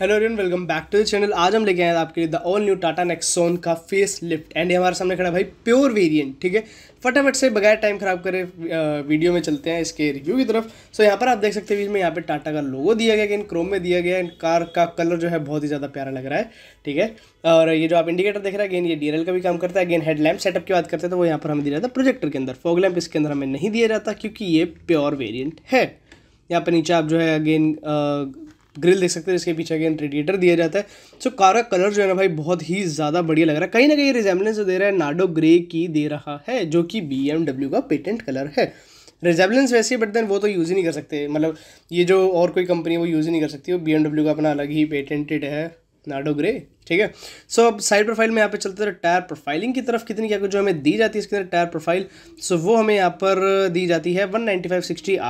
hello everyone welcome back to the channel आज हम लेके आए हैं आपके लिए the all new Tata Nexon का फेस लिफ्ट एंड ये हमारे सामने खड़ा भाई प्योर वेरिएंट ठीक है फटाफट से बगैर टाइम खराब करे वीडियो में चलते हैं इसके रिव्यू की तरफ सो यहाँ पर आप देख सकते हैं यहाँ पे टाटा का लोगो दिया गया इन क्रोम में दिया गया इन कार का कलर जो है बहुत ही ज़्यादा प्यारा लग रहा है ठीक है और ये जो आप इंडिकेटर देख रहे हैं अगेन ये डी का भी काम करता है अगेन हेडलैम्प सेटअप की बात करते हैं तो वो यहाँ पर हमें दिया जाता है प्रोजेक्टर के अंदर फॉग लैम्प इसके अंदर हमें नहीं दिया जाता क्योंकि ये प्योर वेरियंट है यहाँ पर नीचे आप जो है अगेन ग्रिल देख सकते हैं इसके पीछे अगेन रेडिएटर दिया जाता है सो कार का कलर जो है ना भाई बहुत ही ज़्यादा बढ़िया लग रहा है कहीं ना कहीं रिजेबलेंस दे रहा है नाडो ग्रे की दे रहा है जो कि बी का पेटेंट कलर है रिजेबलेंस वैसे ही बट देन वो तो यूज़ ही नहीं कर सकते मतलब ये जो और कोई कंपनी है वो यूज़ ही नहीं कर सकती वो बी का अपना अलग ही पेटेंटेड है नाडो ग्रे ठीक है सो अब साइड प्रोफाइल में यहाँ पे चलते हैं टायर तो प्रोफाइलिंग की तरफ कितनी क्या जो हमें दी जाती है इसके अंदर टायर प्रोफाइल सो वो हमें यहाँ पर दी जाती है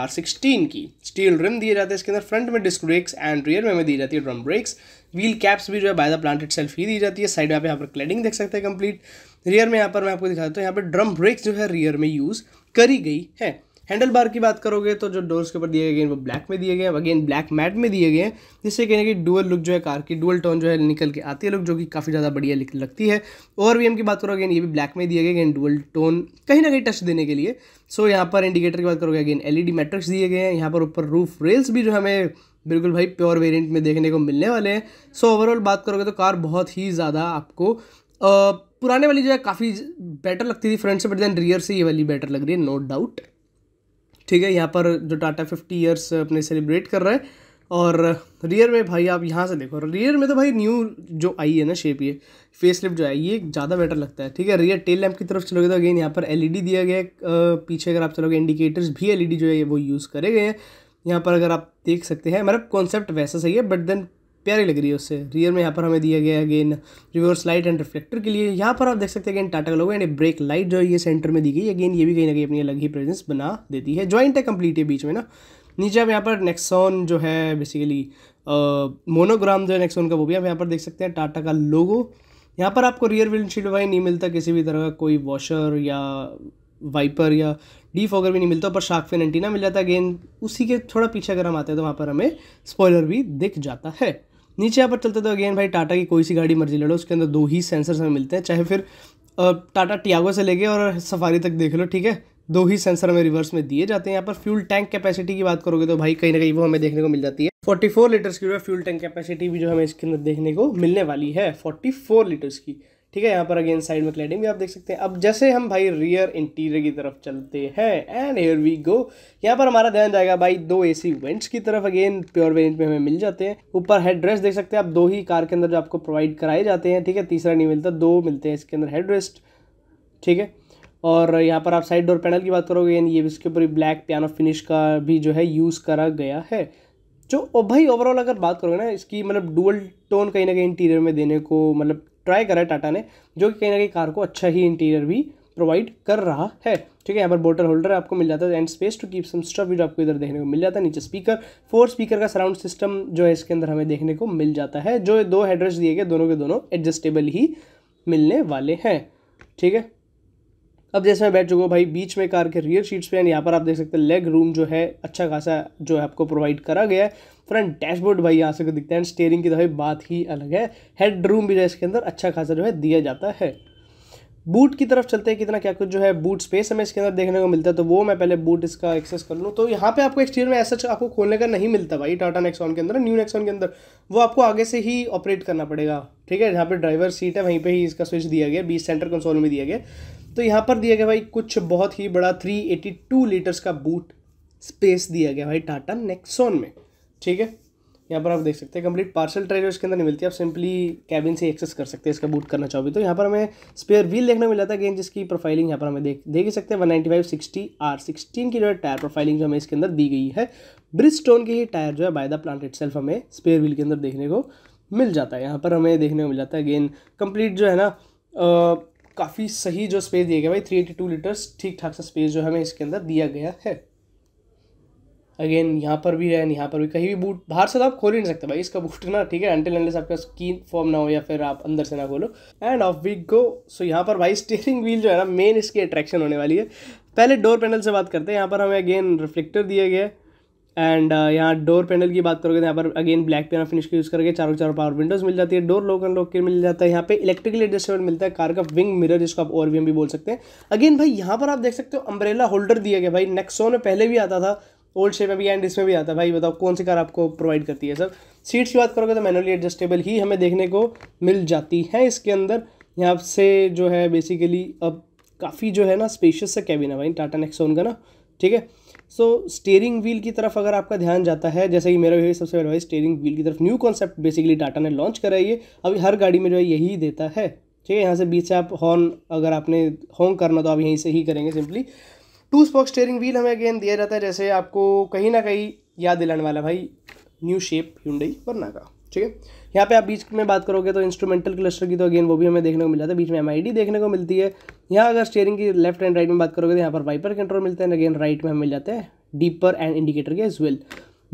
आर सिक्सटीन की स्टील रिम दिए जाते हैं इसके अंदर फ्रंट में डिस्क ब्रेक्स एंड रियर में हमें दी जाती है ड्रम ब्रेक्स व्हील कैप्स भी जो है बाय द प्लांटेड सेल्फ ही दी जाती है साइड में आप यहाँ पर क्लेडिंग देख सकते हैं कंप्लीट रियर में यहाँ पर मैं आपको दिखाता हूँ यहाँ पर ड्रम ब्रेक्स जो है रियर में यूज़ करी गई है हैंडल बार की बात करोगे तो जो डोर्स के ऊपर दिए गए वो ब्लैक में दिए गए हैं अगेन ब्लैक मैट में दिए गए हैं जिससे कहने की डुअल लुक जो है कार की डुअल टोन जो है निकल के आती है लुक जो कि काफ़ी ज़्यादा बढ़िया लगती है और वी की बात करोगे अगेन ये भी ब्लैक में दिए गए अगेन डुअल टोन कहीं ना कहीं टच देने के लिए सो so, यहाँ पर इंडिकेटर की बात करोगे अगेन एल मैट्रिक्स दिए गए हैं यहाँ पर ऊपर रूफ रेल्स भी जो हमें बिल्कुल भाई प्योर वेरियंट में देखने को मिलने वाले हैं सो ओवरऑल बात करोगे तो कार बहुत ही ज़्यादा आपको पुराने वाली जो है काफ़ी बेटर लगती थी फ्रंट से बट देन रियर से ये वाली बेटर लग रही है नो डाउट ठीक है यहाँ पर जो टाटा फिफ्टी ईयर्स अपने सेलिब्रेट कर रहा है और रियर में भाई आप यहाँ से देखो रियर में तो भाई न्यू जो आई है ना शेप ये फेस लिफ्ट जो है ये ज़्यादा बेटर लगता है ठीक है रियर टेल लैम्प की तरफ चलोगे तो अगेन यहाँ पर एलईडी दिया गया है पीछे अगर आप चलोगे इंडिकेटर्स भी एलईडी जो है वो यूज़ करे गए हैं यहाँ पर अगर आप देख सकते हैं मेरा मतलब कॉन्सेप्ट वैसा सही है बट देन प्यारी लग रही है उससे रियर में यहाँ पर हमें दिया गया है again reverse light and reflector के लिए यहाँ पर आप देख सकते हैं अगेन टाटा का लोगो एंड ब्रेक लाइट जो है ये सेंटर में दी गई अगेन ये भी कहीं ना कहीं अपनी अलग ही प्रेजेंस बना देती है ज्वाइंट है कंप्लीट है बीच में ना नीचे आप यहाँ पर नेक्सॉन जो है बेसिकली मोनोग्राम जो है नेक्सॉन का वो भी आप यहाँ पर देख सकते हैं टाटा का लोगो यहाँ पर आपको रियर विंडशील्ड वाई नहीं मिलता किसी भी तरह का कोई वॉशर या वाइपर या डी फॉगर भी नहीं मिलता पर शार्क फिन एंटीना मिल जाता है अगेन उसी के थोड़ा पीछे अगर हम आते हैं तो वहाँ पर हमें स्पॉयलर भी दिख जाता है नीचे यहाँ पर चलते तो अगेन भाई टाटा की कोई सी गाड़ी मर्जी ले लो उसके अंदर दो ही सेंसर्स हमें मिलते हैं चाहे फिर टाटा टियागो से लेके और सफारी तक देख लो ठीक है दो ही सेंसर हमें रिवर्स में दिए जाते हैं यहाँ पर फ्यूल टैंक कैपेसिटी की बात करोगे तो भाई कहीं ना कहीं वो हमें देखने को मिल जाती है 44 लीटर्स की जो है फ्यूल टैंक कैपेसिटी भी जो हमें इसके अंदर देखने को मिलने वाली है 44 लीटर्स की ठीक है यहाँ पर अगेन साइड में क्लैडिंग भी आप देख सकते हैं अब जैसे हम भाई रियर इंटीरियर की तरफ चलते हैं एंड एयर वी गो यहाँ पर हमारा ध्यान जाएगा भाई दो ए सी वेंट्स की तरफ अगेन प्योर वेरियंट में हमें मिल जाते हैं ऊपर हेड ड्रेस देख सकते हैं आप दो ही कार के अंदर जो आपको प्रोवाइड कराए जाते हैं ठीक है तीसरा नहीं मिलता दो मिलते हैं इसके अंदर हेड रेस्ट ठीक है और यहाँ पर आप साइड डोर पैनल की बात करोगे यानी ये इसके ऊपर ब्लैक पियानो फिनिश का भी जो है यूज़ करा गया है जो भाई ओवरऑल अगर बात करोगे ना इसकी मतलब डुअल टोन कहीं ना कहीं इंटीरियर में देने को मतलब ट्राई करा है टाटा ने जो कि कहीं ना कहीं कार को अच्छा ही इंटीरियर भी प्रोवाइड कर रहा है ठीक है यहाँ पर बोटल होल्डर आपको मिल जाता है and space to keep some stuff भी आपको इधर देखने को मिल जाता है नीचे स्पीकर फोर स्पीकर का सराउंड सिस्टम जो है इसके अंदर हमें देखने को मिल जाता है जो दो हेडरेस्ट दिए गए दोनों के दोनों एडजस्टेबल ही मिलने वाले हैं ठीक है अब जैसे मैं बैठ चुका हूँ भाई बीच में कार के रियर शीट्स पे एंड यहाँ पर आप देख सकते हैं लेग रूम जो है अच्छा खासा जो है आपको प्रोवाइड करा गया है फ्रंट डैशबोर्ड भाई यहाँ से दिखता है एंड स्टेयरिंग की तो भाई बात ही अलग है हेड रूम भी जो है इसके अंदर अच्छा खासा जो है दिया जाता है बूट की तरफ चलते हैं कितना क्या कुछ जो है बूट स्पेस हमें इसके अंदर देखने को मिलता है तो वो मैं पहले बूट इसका एक्सेस कर लूँ तो यहाँ पे आपको एक्सटीरियर में ऐसा आपको खोलने का नहीं मिलता भाई टाटा नेक्सॉन के अंदर न्यू नेक्सॉन के अंदर वो आपको आगे से ही ऑपरेट करना पड़ेगा ठीक है जहाँ पर ड्राइवर सीट है वहीं पर ही इसका स्विच दिया गया बीस सेंटर कंसोल में दिया गया तो यहाँ पर दिया गया भाई कुछ बहुत ही बड़ा थ्री लीटर्स का बूट स्पेस दिया गया भाई टाटा नेक्सॉन में ठीक है यहाँ पर आप देख सकते हैं कंप्लीट पार्सल ट्राई जो इसके अंदर नहीं मिलती आप सिंपली कैबिन से एक्सेस कर सकते हैं इसका बूट करना चाहो भी तो यहाँ पर हमें स्पेयर व्हील देखने मिला था गेन जिसकी प्रोफाइलिंग यहाँ पर हमें देख देख ही सकते हैं one ninety five sixty R sixteen की जो है टायर प्रोफाइलिंग जो हमें इसके अंदर दी गई है स्टोन के ही टायर जो है बाय द प्लांट इट हमें स्पेयर व्हील के अंदर देखने को मिल जाता है यहाँ पर हमें देखने को मिल जाता है गेन कंप्लीट जो है ना काफ़ी सही जो स्पेस दिया गया भाई थ्री एटी टू लीटर्स ठीक ठाक सा स्पेस जो हमें इसके अंदर दिया गया है अगेन यहाँ पर भी है यहाँ पर भी कहीं भी बूट बाहर से तो आप खोल ही नहीं सकते भाई इसका बूट ना ठीक है अंटिल से आपका स्कीन फॉर्म ना हो या फिर आप अंदर से ना खोलो and off we go so यहाँ पर भाई स्टीयरिंग व्हील जो है ना मेन इसकी अट्रैक्शन होने वाली है पहले डोर पैनल से बात करते हैं यहाँ पर हमें अगेन रिफ्लेक्टर दिया गया एंड uh, यहाँ डोर पैनल की बात करोगे तो यहाँ पर अगेन ब्लैक पेना फिनिश का यूज़ करके चारों चारों पावर विंडोज़ मिल जाती है डोर लॉक लॉक के मिल जाता है यहाँ पे इलेक्ट्रिकली एडजस्टेबल मिलता है कार का विंग मिरर जिसको आप और भी बोल सकते हैं अगेन भाई यहाँ पर आप देख सकते हो अम्ब्रेला होल्डर दिया गया भाई नेक्सो में पहले भी आता था ओल्ड शेप में भी एंड इसमें भी आता है भाई बताओ कौन सी कार आपको प्रोवाइड करती है सर सीट्स की बात करोगे तो मैनुअली एडजस्टेबल ही हमें देखने को मिल जाती है इसके अंदर यहाँ से जो है बेसिकली अब काफ़ी जो है ना स्पेशियस सा कैबिन है भाई टाटा नेक्सोन का ना ठीक है सो स्टेयरिंग व्हील की तरफ अगर आपका ध्यान जाता है जैसे कि मेरा भी सबसे पहले स्टेयरिंग व्हील की तरफ न्यू कॉन्सेप्ट बेसिकली टाटा ने लॉन्च करा है ये अभी हर गाड़ी में जो है यही देता है ठीक है यहाँ से बीच से आप हॉर्न अगर आपने हॉन्ग करना तो आप यहीं से ही करेंगे simply two spoke steering wheel हमें अगेन दिया जाता है जैसे आपको कहीं ना कहीं याद दिलाने वाला भाई न्यू शेप ह्यूंडई वरना का ठीक है यहाँ पे आप बीच में बात करोगे तो इंस्ट्रूमेंटल क्लस्टर की तो अगेन वो भी हमें देखने को मिल जाता है बीच में एम देखने को मिलती है यहाँ अगर स्टेयरिंग की लेफ्ट एंड राइट में बात करोगे तो यहाँ पर वाइपर कंट्रोल मिलते हैं अगेन राइट में हमें मिल जाते हैं डीपर एंड इंडिकेटर के एज वेल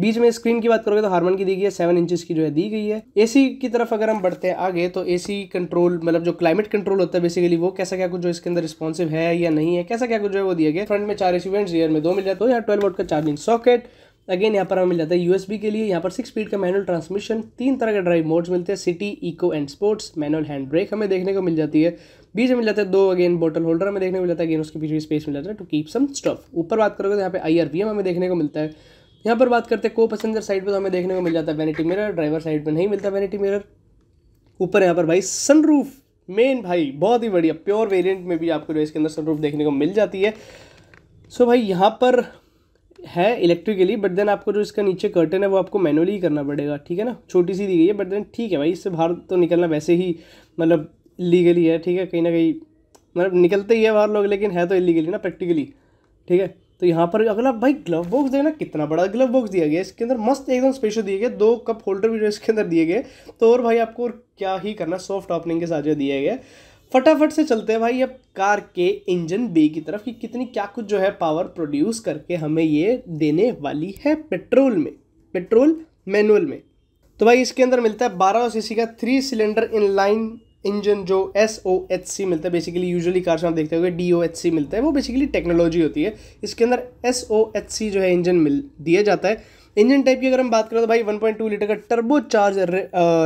बीच में स्क्रीन की बात करोगे तो हारमन की दी गई है सेवन इंचज की जो है दी गई है एसी की तरफ अगर हम बढ़ते हैं आगे तो एसी कंट्रोल मतलब जो क्लाइमेट कंट्रोल होता है बेसिकली वो कैसा क्या कुछ जो इसके अंदर रिस्पॉन्सिव है या नहीं है कैसा क्या कुछ जो है वो दिया गया फ्रंट में चार एसी वेंट रियर में दो मिल जाते हो यहाँ ट्वेल्व वोट का चार्जिंग सॉकेट अगेन यहाँ पर हमें मिल जाता है यूएसबी के लिए यहाँ पर सिक्स स्पीड का मैनुअल ट्रांसमिशन तीन तरह के ड्राइव मोड्स मिलते हैं city eco and sports manual hand brake हमें देखने को मिल जाती है बीच में मिल जाता है दो अगेन बोटल होल्डर हमें देखने को मिल जाता है अगेन उसके पीछे स्पेस मिल जाता है टू कीप सम स्टफ ऊपर बात करोगे तो यहाँ पे आई हमें देखने को मिलता है यहाँ पर बात करते हैं को पैसेंजर साइड पर तो हमें देखने को मिल जाता है वैनिटी मिरर ड्राइवर साइड पर नहीं मिलता वैनिटी मिरर ऊपर यहाँ पर भाई सनरूफ मेन भाई बहुत ही बढ़िया प्योर वेरियंट में भी आपको जो इसके अंदर सनरूफ देखने को मिल जाती है सो भाई यहाँ पर है इलेक्ट्रिकली बट देन आपको जो इसका नीचे कर्टन है वो आपको मैनुअली ही करना पड़ेगा ठीक है ना छोटी सी दी गई है बट देन ठीक है भाई इससे बाहर तो निकलना वैसे ही मतलब लीगली है ठीक है कहीं ना कहीं मतलब निकलते ही है बाहर लोग लेकिन है तो इलीगली ना प्रैक्टिकली ठीक है तो यहाँ पर अगला भाई ग्लव बॉक्स देना कितना बड़ा ग्लव बॉक्स दिया गया इसके अंदर मस्त एकदम स्पेशल दिए गए दो कप होल्डर भी इसके अंदर दिए गए तो और भाई आपको और क्या ही करना सॉफ्ट ओपनिंग के साथ जो दिया गया फटाफट से चलते हैं भाई अब कार के इंजन बे की तरफ कि कितनी क्या कुछ जो है पावर प्रोड्यूस करके हमें ये देने वाली है पेट्रोल में पेट्रोल मैनुअल में तो भाई इसके अंदर मिलता है बारह सीसी का three cylinder in line engine जो एस ओ एच सी मिलता है बेसिकली यूजुअली कार्स में आप देखते हो डी ओ एच सी मिलता है वो बेसिकली टेक्नोलॉजी होती है इसके अंदर एस ओ एच सी जो है इंजन मिल दिया जाता है इंजन टाइप की अगर हम बात करें तो भाई 1.2 लीटर का टर्बो चार्ज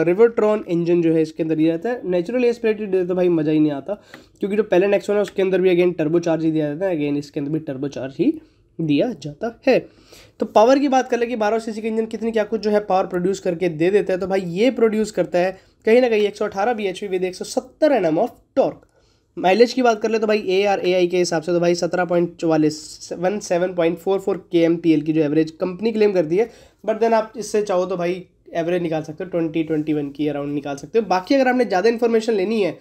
रिवरट्रॉन इंजन जो है इसके अंदर दिया जाता है नेचुरल एस्पिरेटेड दे तो भाई मज़ा ही नहीं आता क्योंकि जो पहले नेक्सोन है उसके अंदर भी अगेन टर्बो चार्ज ही दिया जाता है अगेन इसके अंदर भी टर्बो चार्ज ही दिया जाता है तो पावर की बात कर ले कि बारह सी का इंजन कितनी क्या कुछ जो है पावर प्रोड्यूस करके दे देता है तो भाई ये प्रोड्यूस करता है कहीं ना कहीं 118 bhp with 170 M of torque mileage की बात कर ले तो भाई ए आर ए आई के हिसाब से तो भाई सत्रह पॉइंट चौवालीस one seven point four four K M P L की जो एवरेज कंपनी क्लेम करती है बट देन आप इससे चाहो तो भाई एवरेज निकाल सकते हो ट्वेंटी ट्वेंटी वन की अराउंड निकाल सकते हो बाकी अगर आपने ज़्यादा इन्फॉर्मेशन लेनी है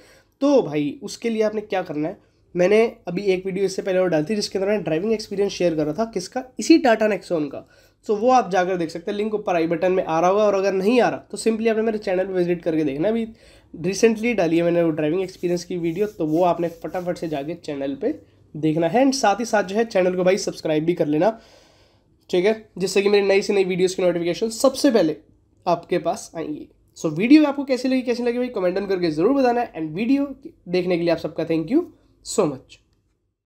तो भाई उसके लिए आपने क्या करना है मैंने अभी एक वीडियो इससे पहले और डाली थी जिसके अंदर मैं ड्राइविंग एक्सपीरियंस शेयर कर रहा था किसका इसी टाटा नेक्सोन का सो वो आप जाकर देख सकते हैं लिंक ऊपर आई बटन में आ रहा होगा और अगर नहीं आ रहा तो सिंपली आपने मेरे चैनल पर विजिट करके देखना अभी रिसेंटली डाली है मैंने वो ड्राइविंग एक्सपीरियंस की वीडियो तो वो आपने फटाफट से जाके चैनल पर देखना है एंड साथ ही साथ जो है चैनल को भाई सब्सक्राइब भी कर लेना ठीक है जिससे कि मेरी नई से नई वीडियोज़ की नोटिफिकेशन सबसे पहले आपके पास आएंगी सो so, वीडियो आपको कैसी लगी कैसी लगी भाई कमेंट करके ज़रूर बताना एंड वीडियो देखने के लिए आप सबका थैंक यू सो मच